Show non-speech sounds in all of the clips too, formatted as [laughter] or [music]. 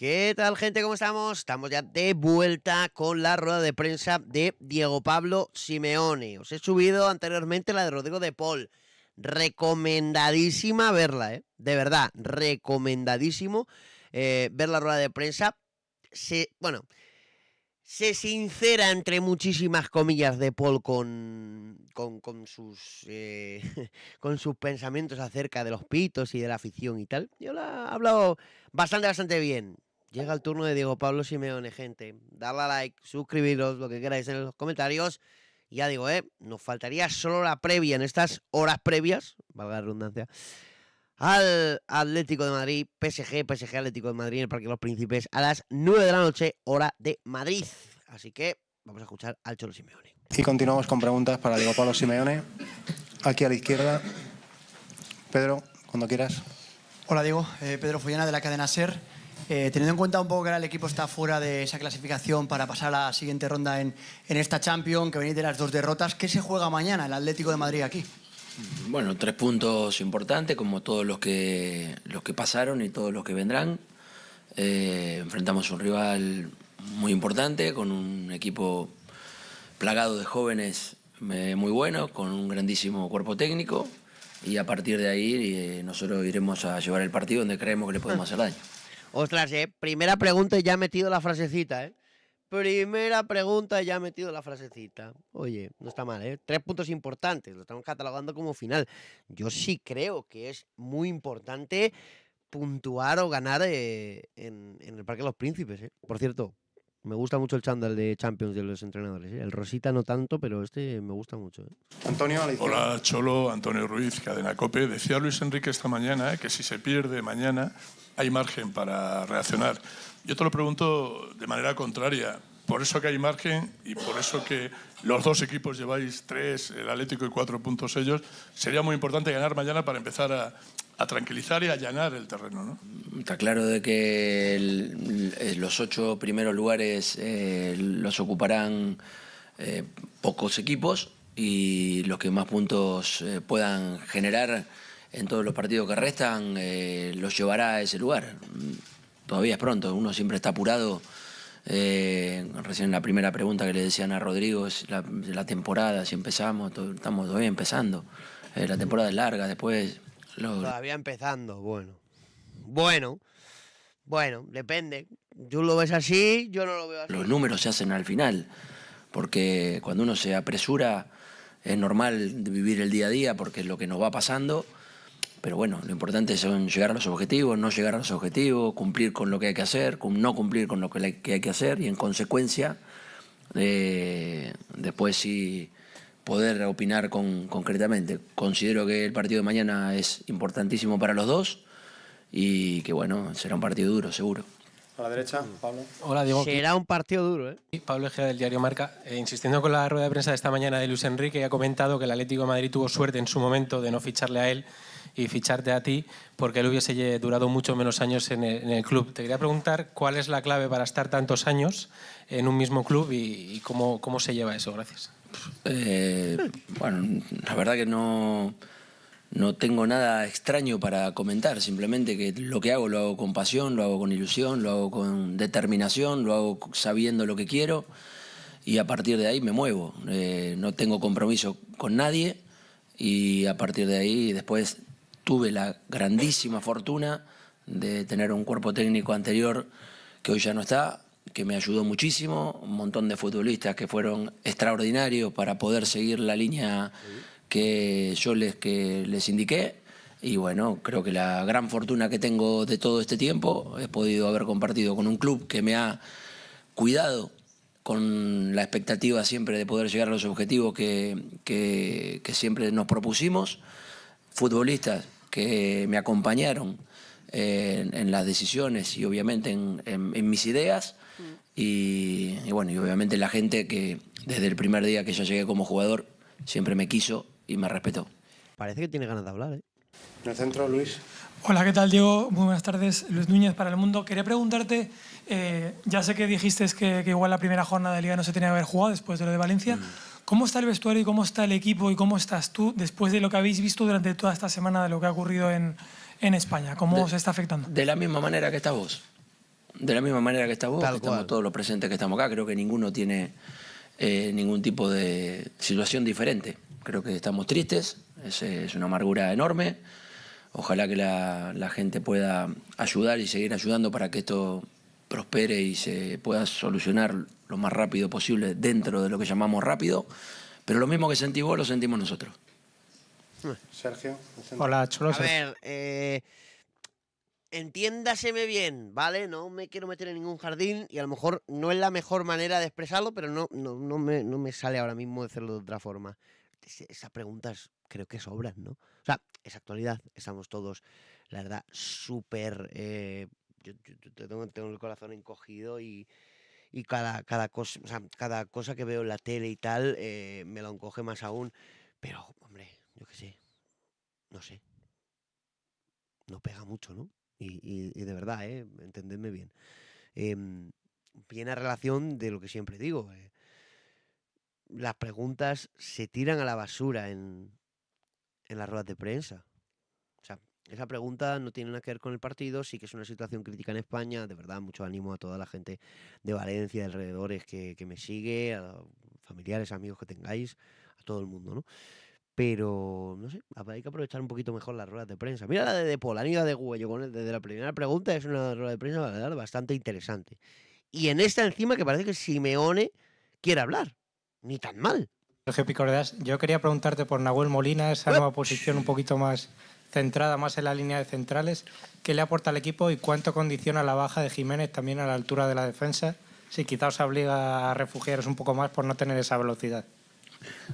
¿Qué tal gente? ¿Cómo estamos? Estamos ya de vuelta con la rueda de prensa de Diego Pablo Simeone. Os he subido anteriormente la de Rodrigo de Paul. Recomendadísima verla, ¿eh? De verdad, recomendadísimo eh, ver la rueda de prensa. Se, bueno, se sincera entre muchísimas comillas de Paul con, con, sus, eh, [laughs] con sus pensamientos acerca de los pitos y de la afición y tal. Yo la he hablado bastante, bastante bien Llega el turno de Diego Pablo Simeone, gente. Darle a like, suscribiros, lo que queráis en los comentarios. Ya digo, eh, nos faltaría solo la previa en estas horas previas, valga la redundancia, al Atlético de Madrid, PSG, PSG Atlético de Madrid en el Parque los Príncipes a las 9 de la noche, hora de Madrid. Así que vamos a escuchar al Cholo Simeone. Y continuamos con preguntas para Diego Pablo Simeone. Aquí a la izquierda. Pedro, cuando quieras. Hola Diego, eh, Pedro Follana de la cadena SER. Eh, teniendo en cuenta un poco que el equipo está fuera de esa clasificación para pasar a la siguiente ronda en, esta Champions, que venís de las dos derrotas, ¿qué se juega mañana el Atlético de Madrid aquí? Bueno, tres puntos importantes, como todos los que, los que pasaron y todos los que vendrán. Eh, enfrentamos un rival muy importante, con un equipo plagado de jóvenes eh, muy buenos, con un grandísimo cuerpo técnico. Y a partir de ahí nosotros iremos a llevar el partido donde creemos que le podemos hacer daño. Ostras, eh. Primera pregunta y ya ha metido la frasecita, ¿eh? Primera pregunta y ya ha metido la frasecita. Oye, no está mal, ¿eh? Tres puntos importantes, lo estamos catalogando como final. Yo sí creo que es muy importante puntuar o ganar eh, en, en el Parque de los Príncipes, ¿eh? Por cierto, me gusta mucho el chándal de Champions de los entrenadores. ¿eh? El Rosita no tanto, pero este me gusta mucho. ¿eh? Antonio, Hola, Cholo, Antonio Ruiz, Cadena Cope. Decía Luis Enrique esta mañana ¿eh? que si se pierde mañana hay margen para reaccionar. Yo te lo pregunto de manera contraria. Por eso que hay margen y por eso que los dos equipos lleváis tres, el Atlético y cuatro puntos ellos, sería muy importante ganar mañana para empezar a, a tranquilizar y a allanar el terreno. Está claro de que eh, los ocho primeros lugares eh, los ocuparán eh, pocos equipos y los que más puntos puedan generar en todos los partidos que restan los llevará a ese lugar. Todavía es pronto, uno siempre está apurado. recién la primera pregunta que le decían a Rodrigo es la, temporada, si empezamos, estamos todavía empezando. la temporada es larga, después Todavía empezando, bueno. Bueno, bueno, depende. Tú lo ves así, yo no lo veo así. Los números se hacen al final, porque cuando uno se apresura es normal vivir el día a día porque es lo que nos va pasando. Pero bueno, lo importante son llegar a los objetivos, no llegar a los objetivos, cumplir con lo que hay que hacer, no cumplir con lo que hay que hacer y en consecuencia, eh, después sí poder opinar con, concretamente. Considero que el partido de mañana es importantísimo para los dos y que bueno, será un partido duro, seguro. A la derecha, Pablo. Hola, Diego. Será un partido duro, ¿eh? Pablo Ejea del diario Marca. Eh, insistiendo con la rueda de prensa de esta mañana de Luis Enrique, ha comentado que el Atlético de Madrid tuvo suerte en su momento de no ficharle a él y ficharte a ti, porque él hubiese durado mucho menos años en el, en el club. Te quería preguntar cuál es la clave para estar tantos años en un mismo club y, y cómo, cómo se lleva eso. Gracias. Eh, bueno, la verdad que no, no tengo nada extraño para comentar, simplemente que lo que hago lo hago con pasión, lo hago con ilusión, lo hago con determinación, lo hago sabiendo lo que quiero y a partir de ahí me muevo. Eh, no tengo compromiso con nadie y a partir de ahí después tuve la grandísima fortuna de tener un cuerpo técnico anterior que hoy ya no está, que me ayudó muchísimo, un montón de futbolistas que fueron extraordinarios para poder seguir la línea que yo les, que les indiqué. Y bueno, creo que la gran fortuna que tengo de todo este tiempo, he podido haber compartido con un club que me ha cuidado con la expectativa siempre de poder llegar a los objetivos que, que, siempre nos propusimos, futbolistas que me acompañaron eh, en, las decisiones y obviamente en mis ideas. Y, bueno, y obviamente la gente que desde el primer día que yo llegué como jugador siempre me quiso y me respetó. Parece que tiene ganas de hablar, ¿eh? En el centro, Luis. Hola, ¿qué tal, Diego? Muy buenas tardes. Luis Núñez para El Mundo. Quería preguntarte, eh, ya sé que dijiste que, que, igual la primera jornada de Liga no se tenía que haber jugado después de lo de Valencia. Mm. ¿Cómo está el vestuario y cómo está el equipo y cómo estás tú después de lo que habéis visto durante toda esta semana de lo que ha ocurrido en, en España? ¿Cómo os está afectando? De la misma manera que estás vos de la misma manera que está vos, estamos todos los presentes que estamos acá. Creo que ninguno tiene eh, ningún tipo de situación diferente. Creo que estamos tristes, es, una amargura enorme. Ojalá que la, gente pueda ayudar y seguir ayudando para que esto prospere y se pueda solucionar lo más rápido posible dentro de lo que llamamos rápido. Pero lo mismo que sentí vos, lo sentimos nosotros. Sergio. Hola, A ver, eh, entiéndaseme bien, ¿vale? No me quiero meter en ningún jardín y a lo mejor no es la mejor manera de expresarlo, pero no, no, me, sale ahora mismo hacerlo de otra forma. Esas preguntas creo que sobran, ¿no? O sea, es actualidad, estamos todos, la verdad, súper... Eh, yo, tengo, el corazón encogido y, cada, cada, cosa, que veo en la tele y tal eh, me lo encoge más aún. Pero, hombre, yo qué sé, no sé. No pega mucho, ¿no? y, de verdad, ¿eh? entendedme bien. Em, viene a relación de lo que siempre digo. Eh, las preguntas se tiran a la basura en, las ruedas de prensa. O sea, esa pregunta no tiene nada que ver con el partido, sí que es una situación crítica en España. De verdad, mucho ánimo a toda la gente de Valencia, de alrededores que, que me sigue, a familiares, amigos que tengáis, a todo el mundo, ¿no? Pero, no sé, hay que aprovechar un poquito mejor las ruedas de prensa. Mira la de, de la de Huello, con desde la primera pregunta es una rueda de prensa bastante interesante. Y en esta encima que parece que Simeone quiere hablar. Ni tan mal. Sergio Picordas, yo quería preguntarte por Nahuel Molina, esa nueva posición un poquito más centrada, más en la línea de centrales. ¿Qué le aporta al equipo y cuánto condiciona la baja de Jiménez también a la altura de la defensa? Si quizás os obliga a refugiaros un poco más por no tener esa velocidad.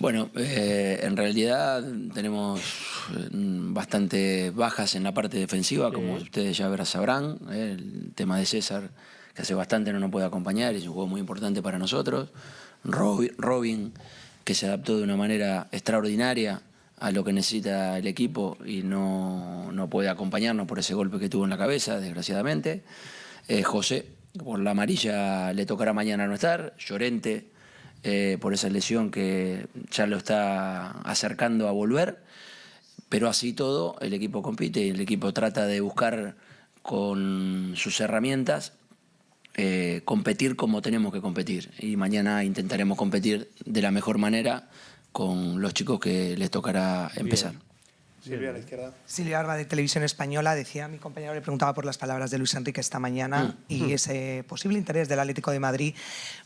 Bueno, eh, en realidad tenemos eh, bastante bajas en la parte defensiva, como ustedes ya verán, sabrán. Eh, el tema de César, que hace bastante no nos puede acompañar, es un juego muy importante para nosotros. Robin, que se adaptó de una manera extraordinaria a lo que necesita el equipo y no, puede acompañarnos por ese golpe que tuvo en la cabeza, desgraciadamente. José, por la amarilla le tocará mañana no estar. Llorente eh, por esa lesión que ya lo está acercando a volver. Pero así todo, el equipo compite y el equipo trata de buscar con sus herramientas eh, competir como tenemos que competir. Y mañana intentaremos competir de la mejor manera con los chicos que les tocará empezar. Silvia, a ¿eh? Silvia Arba, de Televisión Española, decía, mi compañero le preguntaba por las palabras de Luis Enrique esta mañana mm. y mm. ese posible interés del Atlético de Madrid.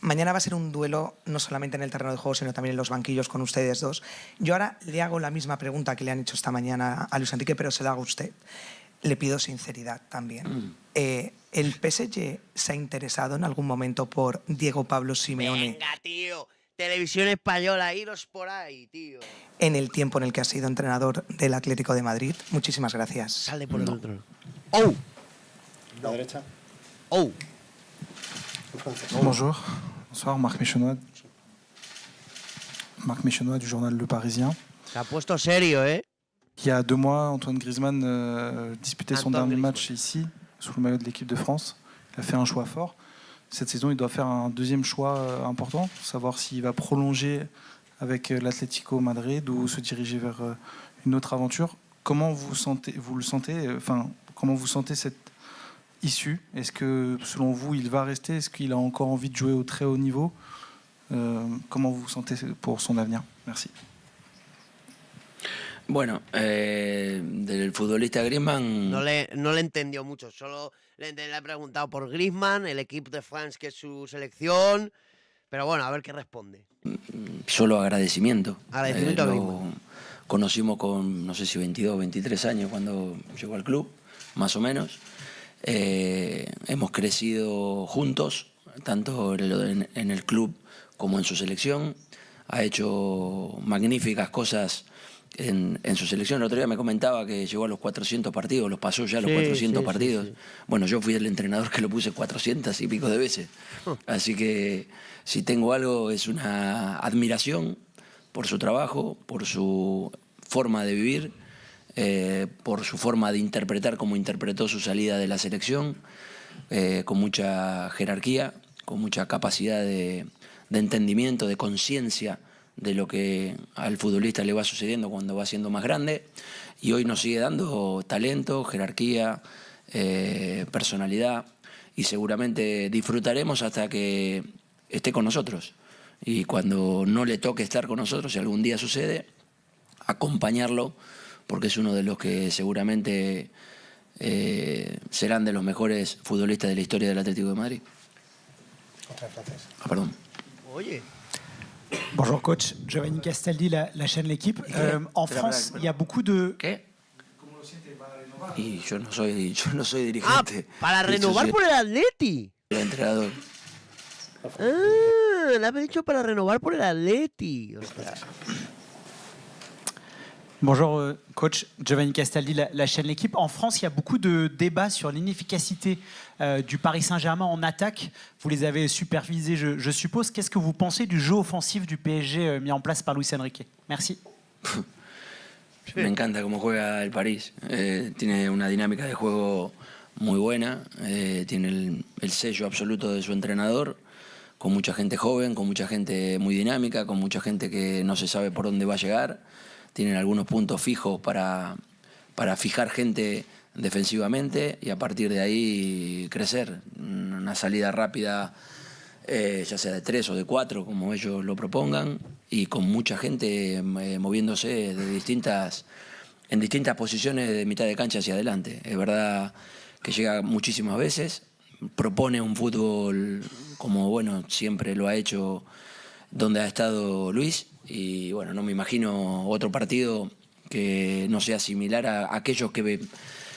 Mañana va a ser un duelo, no solamente en el terreno de juego, sino también en los banquillos con ustedes dos. Yo ahora le hago la misma pregunta que le han hecho esta mañana a Luis Enrique, pero se la hago a usted. Le pido sinceridad también. Mm. Eh, ¿El PSG se ha interesado en algún momento por Diego Pablo Simeone? Venga, Televisión Española, iros por ahí, tío. En el tiempo en el que has sido entrenador del Atlético de Madrid, muchísimas gracias. Sale por el otro. ¡Oh! La no. derecha. ¡Oh! Bonjour. Bonsoir, Marc Michonnois. Marc Michonnois du journal Le Parisien. a ha puesto sérieux, ¿eh? Il y a deux mois, Antoine Griezmann euh, disputait son dernier match ici, sous le maillot de l'équipe de France. Il a fait un choix fort. Cette saison, il doit faire un deuxième choix euh, important, savoir s'il va prolonger avec euh, l'Atlético Madrid ou se diriger vers euh, une autre aventure. Comment vous, sentez, vous le sentez Enfin, comment vous sentez cette issue Est-ce que, selon vous, il va rester Est-ce qu'il a encore envie de jouer au très haut niveau Comment vous vous sentez pour son avenir Merci. Bueno, eh, del futbolista Griezmann... No le, no le entendió mucho, solo le, he preguntado por Griezmann, el equipo de France que es su selección, pero bueno, a ver qué responde. Mm, solo agradecimiento. Agradecimiento eh, Conocimos con, no sé si 22 o 23 años cuando llegó al club, más o menos. Eh, hemos crecido juntos, tanto en el club como en su selección. Ha hecho magníficas cosas en, su selección. El otro día me comentaba que llegó a los 400 partidos, los pasó ya los 400 partidos. bueno, yo fui el entrenador que lo puse 400 y pico de veces. Oh. Así que si tengo algo es una admiración por su trabajo, por su forma de vivir, eh, por su forma de interpretar como interpretó su salida de la selección, eh, con mucha jerarquía, con mucha capacidad de entendimiento, de conciencia de lo que al futbolista le va sucediendo cuando va siendo más grande y hoy nos sigue dando talento, jerarquía, eh, personalidad y seguramente disfrutaremos hasta que esté con nosotros. Y cuando no le toque estar con nosotros, si algún día sucede, acompañarlo, porque es uno de los que seguramente eh, serán de los mejores futbolistas de la historia del Atlético de Madrid. Ah, perdón. Oye, Bonjour coach, Giovanni Castaldi, la, la chaîne L'équipe. Euh, en France, il y a beaucoup de... ¿Qué? Y yo no soy, yo no soy dirigente. Ah, para renovar por el Atleti. El entrenador. Ah, le han dicho para renovar por el Atleti. O sea. Bonjour euh, coach Giovanni Castaldi, la, chaîne L'équipe. En France, il y a beaucoup de débats sur l'inefficacité euh, du Paris Saint-Germain en attaque. Vous les avez supervisés, je, suppose. Qu'est-ce que vous pensez du jeu offensif du PSG euh, mis en place par Luis Enrique Merci. [laughs] Me encanta cómo juega el Paris. Eh, tiene una dinámica de juego muy buena. Eh, tiene le el sello absoluto de su entrenador. Con mucha gente joven, con mucha gente muy dinámica, con mucha gente que no se sabe por dónde va a llegar. tienen algunos puntos fijos para, para fijar gente defensivamente y a partir de ahí crecer. Una salida rápida, eh, ya sea de tres o de cuatro, como ellos lo propongan, y con mucha gente eh, moviéndose en distintas posiciones de mitad de cancha hacia adelante. Es verdad que llega muchísimas veces, propone un fútbol como bueno siempre lo ha hecho donde ha estado Luis y bueno, no me imagino otro partido que no sea similar a aquellos que,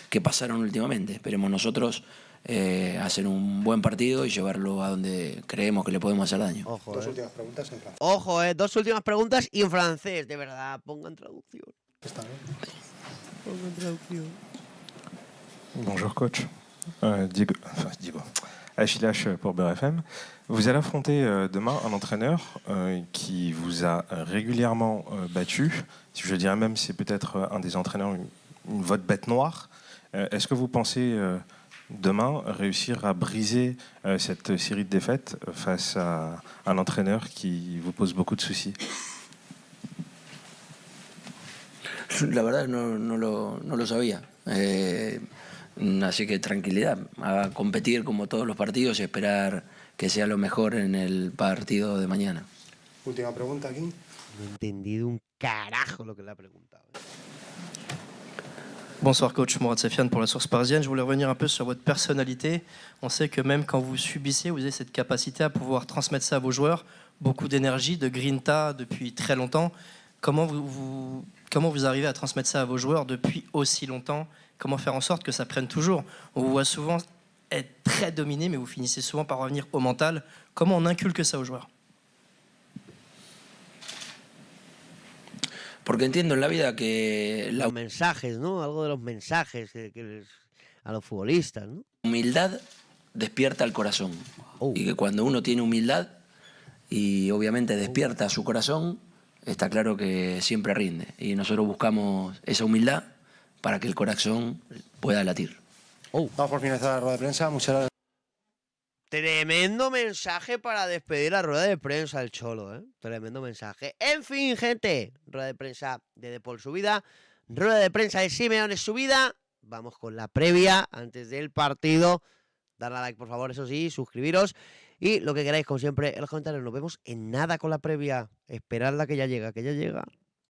que pasaron últimamente. Esperemos nosotros eh, hacer un buen partido y llevarlo a donde creemos que le podemos hacer daño. Ojo, dos eh. últimas preguntas en francés. Ojo, eh, dos últimas preguntas y en francés, de verdad, pongan traducción. Está bien. Pongan traducción. Bonjour, coach. Euh, digo, Achille euh, pour BRFM. Vous allez affronter euh, demain un entraîneur euh, qui vous a régulièrement battu. Si Je dirais même c'est peut-être un des entraîneurs, une, votre bête noire. Est-ce que vous pensez demain réussir à briser cette série de défaites face à un entraîneur qui vous pose beaucoup de soucis La verdad je ne le savais donc que à a competir como todos los partidos y esperar que soit le meilleur en le partido de mañana. Última pregunta aquí. Bonsoir coach, Mourad Sefian pour la source parisienne. Je voulais revenir un peu sur votre personnalité. On sait que même quand vous subissez, vous avez cette capacité à pouvoir transmettre ça à vos joueurs. Beaucoup d'énergie, de grinta depuis très longtemps. Comment comment vous arrivez à transmettre ça à vos joueurs depuis aussi longtemps ¿Cómo hacer en sorte que ça prenne toujours On vous voit souvent être très dominé, mais vous finissez souvent par revenir au mental. Comment on inculque ça aux joueurs Porque entiendo en la vida que Los mensajes, ¿no? Algo de los mensajes a los futbolistas, ¿no? Humildad despierta el corazón. Y que cuando uno tiene humildad y obviamente despierta su corazón, está claro que siempre rinde. Y nosotros buscamos esa humildad para que el corazón pueda latir. Oh. Vamos por finalizar la rueda de prensa. Muchas gracias. Tremendo mensaje para despedir la rueda de prensa el Cholo, ¿eh? Tremendo mensaje. En fin, gente, rueda de prensa de Depol Subida, rueda de prensa de Simeone Subida. Vamos con la previa antes del partido. Darle a like, por favor, eso sí, suscribiros. Y lo que queráis, como siempre, en los comentarios. Nos vemos en nada con la previa. Esperadla que ya llega, que ya llega.